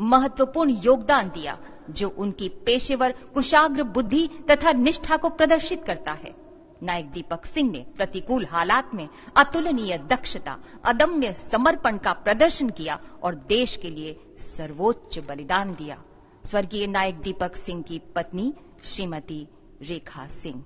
महत्वपूर्ण योगदान दिया जो उनकी पेशेवर कुशाग्र बुद्धि तथा निष्ठा को प्रदर्शित करता है नायक दीपक सिंह ने प्रतिकूल हालात में अतुलनीय दक्षता अदम्य समर्पण का प्रदर्शन किया और देश के लिए सर्वोच्च बलिदान दिया स्वर्गीय नायक दीपक सिंह की पत्नी श्रीमती रेखा सिंह